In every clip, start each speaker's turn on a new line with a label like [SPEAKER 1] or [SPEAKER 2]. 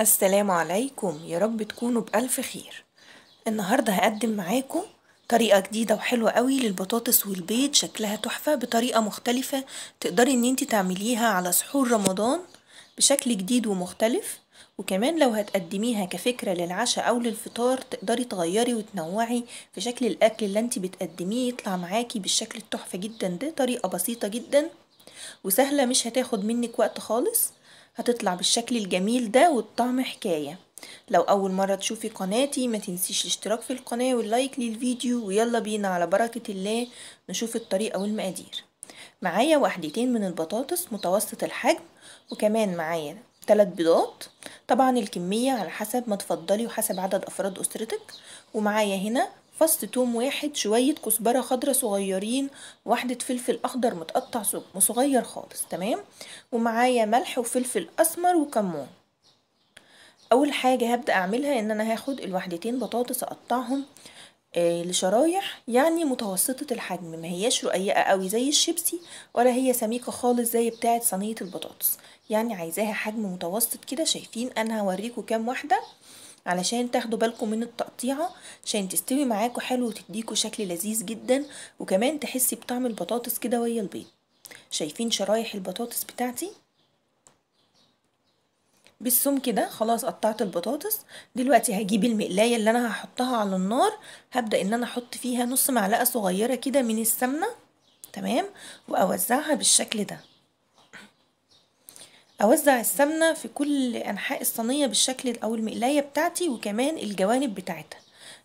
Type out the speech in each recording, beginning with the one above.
[SPEAKER 1] السلام عليكم يا رب تكونوا بألف خير النهاردة هقدم معاكم طريقة جديدة وحلوة قوي للبطاطس والبيض شكلها تحفة بطريقة مختلفة تقدري ان انت تعمليها على سحور رمضان بشكل جديد ومختلف وكمان لو هتقدميها كفكرة للعشاء أو للفطار تقدري تغيري وتنوعي في شكل الأكل اللي انت بتقدميه يطلع معاكي بالشكل التحفة جدا ده طريقة بسيطة جدا وسهلة مش هتاخد منك وقت خالص هتطلع بالشكل الجميل ده والطعم حكاية لو أول مرة تشوفي قناتي ما تنسيش الاشتراك في القناة واللايك للفيديو ويلا بينا على بركة الله نشوف الطريقة والمقادير معايا واحدتين من البطاطس متوسط الحجم وكمان معايا ثلاث بيضات طبعا الكمية على حسب ما تفضلي وحسب عدد أفراد أسرتك ومعايا هنا فص توم واحد شوية كزبرة خضرة صغيرين واحدة فلفل أخضر متقطع صغير خالص تمام ومعايا ملح وفلفل أسمر وكمون أول حاجة هبدأ أعملها إن أنا هاخد الوحدتين بطاطس أقطعهم آه لشرايح يعني متوسطة الحجم ما هياش رقيقة قوي زي الشيبسي ولا هي سميكة خالص زي بتاعة صينية البطاطس يعني عايزاها حجم متوسط كده شايفين أنا هوريكم كام واحدة علشان تاخدوا بالكم من التقطيعة عشان تستوي معاكم حلو وتديكوا شكل لذيذ جدا وكمان تحسي بطعم البطاطس كده ويا البيض شايفين شرايح البطاطس بتاعتي بالسم كده خلاص قطعت البطاطس دلوقتي هجيب المقلايه اللي انا هحطها على النار هبدا ان انا احط فيها نص معلقه صغيره كده من السمنه تمام واوزعها بالشكل ده اوزع السمنه في كل انحاء الصينيه بالشكل او المقلايه بتاعتي وكمان الجوانب بتاعتها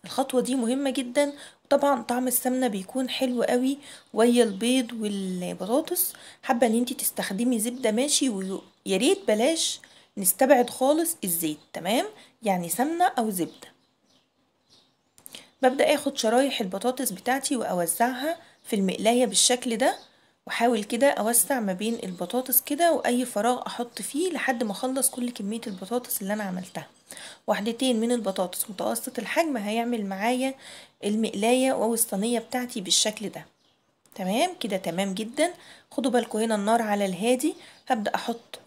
[SPEAKER 1] الخطوه دي مهمه جدا طبعا طعم السمنه بيكون حلو قوي ويا البيض والبطاطس حابه ان انتي تستخدمي زبده ماشي ويا ريت بلاش نستبعد خالص الزيت تمام يعني سمنه او زبده ببدا اخد شرايح البطاطس بتاعتي واوزعها في المقلايه بالشكل ده وحاول كده اوسع ما بين البطاطس كده واي فراغ احط فيه لحد ما اخلص كل كميه البطاطس اللي انا عملتها واحدتين من البطاطس متوسط الحجم هيعمل معايا المقلايه او الصينيه بتاعتي بالشكل ده تمام كده تمام جدا خدوا بالكم هنا النار على الهادي هبدأ أحط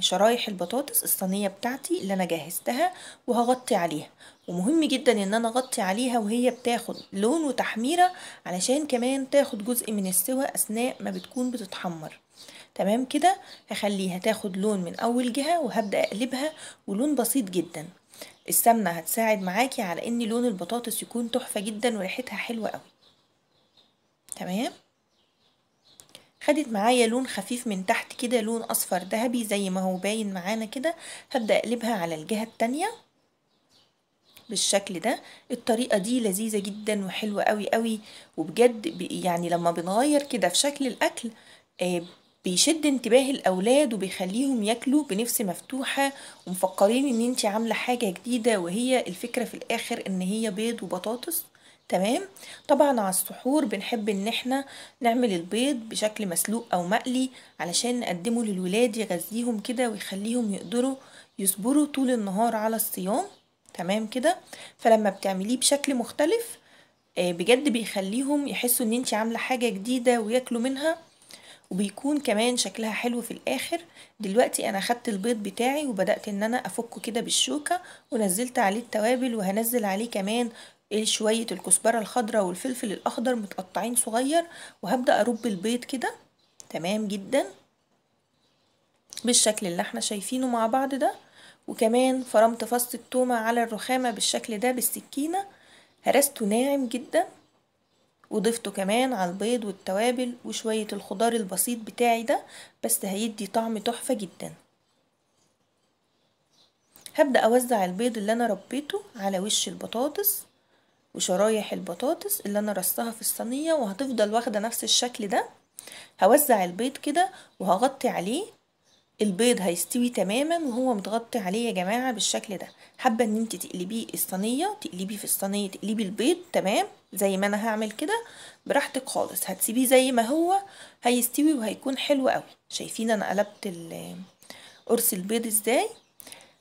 [SPEAKER 1] شرايح البطاطس الصينية بتاعتي اللي أنا جهزتها وهغطي عليها ومهم جدا إن أنا أغطي عليها وهي بتاخد لون وتحميرة علشان كمان تاخد جزء من السوى أثناء ما بتكون بتتحمر تمام كده هخليها تاخد لون من أول جهة وهبدأ أقلبها ولون بسيط جدا السمنة هتساعد معاكي على إن لون البطاطس يكون تحفة جدا وريحتها حلوة قوي تمام خدت معايا لون خفيف من تحت كده لون اصفر ذهبي زي ما هو باين معانا كده هبدا اقلبها على الجهه التانية بالشكل ده الطريقه دي لذيذه جدا وحلوه قوي قوي وبجد يعني لما بنغير كده في شكل الاكل آه، بيشد انتباه الاولاد وبيخليهم ياكلوا بنفس مفتوحه ومفكرين ان انت عامله حاجه جديده وهي الفكره في الاخر ان هي بيض وبطاطس تمام طبعا على السحور بنحب ان احنا نعمل البيض بشكل مسلوق او مقلي علشان نقدمه للولاد يغذيهم كده ويخليهم يقدروا يصبروا طول النهار على الصيام تمام كده فلما بتعمليه بشكل مختلف آه، بجد بيخليهم يحسوا ان انت عامله حاجه جديده وياكلوا منها وبيكون كمان شكلها حلو في الاخر دلوقتي انا خدت البيض بتاعي وبدات ان انا افكه كده بالشوكه ونزلت عليه التوابل وهنزل عليه كمان إيه، شوية الكزبرة الخضراء والفلفل الأخضر متقطعين صغير وهبدأ أرب البيض كده تمام جدا بالشكل اللي احنا شايفينه مع بعض ده وكمان فرمت فص التومة على الرخامة بالشكل ده بالسكينة هرسته ناعم جدا وضفته كمان على البيض والتوابل وشوية الخضار البسيط بتاعي ده بس هيدي طعم تحفة جدا هبدأ أوزع البيض اللي أنا ربيته على وش البطاطس وشرايح البطاطس اللي انا رصتها في الصينيه وهتفضل واخده نفس الشكل ده هوزع البيض كده وهغطي عليه البيض هيستوي تماما وهو متغطي عليه يا جماعه بالشكل ده حابه ان انت تقلبيه الصينيه تقلبي في الصينيه تقلبي البيض تمام زي ما انا هعمل كده براحتك خالص هتسيبيه زي ما هو هيستوي وهيكون حلو قوي شايفين انا قلبت قرص البيض ازاي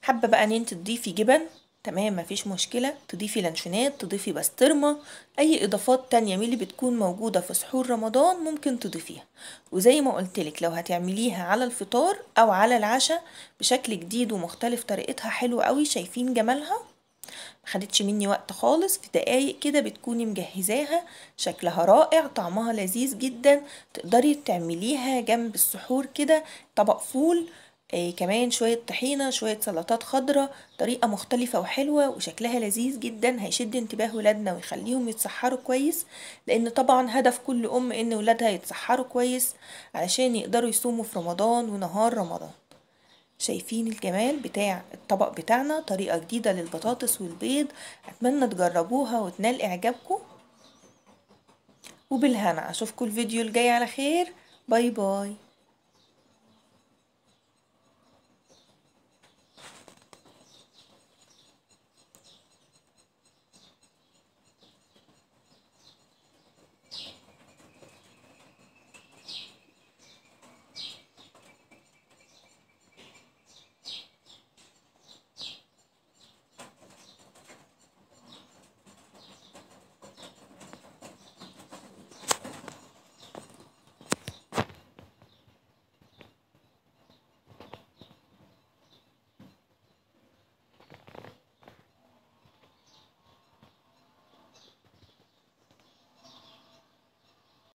[SPEAKER 1] حابه بقى ان انت تضيفي جبن تمام مفيش مشكلة تضيفي لانشونات تضيفي بسطرمة أي إضافات تانية من اللي بتكون موجودة في سحور رمضان ممكن تضيفيها وزي ما قلتلك لو هتعمليها على الفطار أو على العشاء بشكل جديد ومختلف طريقتها حلوة قوي شايفين جمالها خدتش مني وقت خالص في دقايق كده بتكوني مجهزاها شكلها رائع طعمها لذيذ جدا تقدري تعمليها جنب السحور كده طبق فول آه، كمان شوية طحينة شوية سلطات خضرة طريقة مختلفة وحلوة وشكلها لذيذ جدا هيشد انتباه ولادنا ويخليهم يتسحروا كويس لأن طبعا هدف كل أم إن ولادها يتسحروا كويس علشان يقدروا يصوموا في رمضان ونهار رمضان شايفين الجمال بتاع الطبق بتاعنا طريقة جديدة للبطاطس والبيض أتمنى تجربوها وتنال إعجابكم وبالهنا أشوفكم الفيديو الجاي على خير باي باي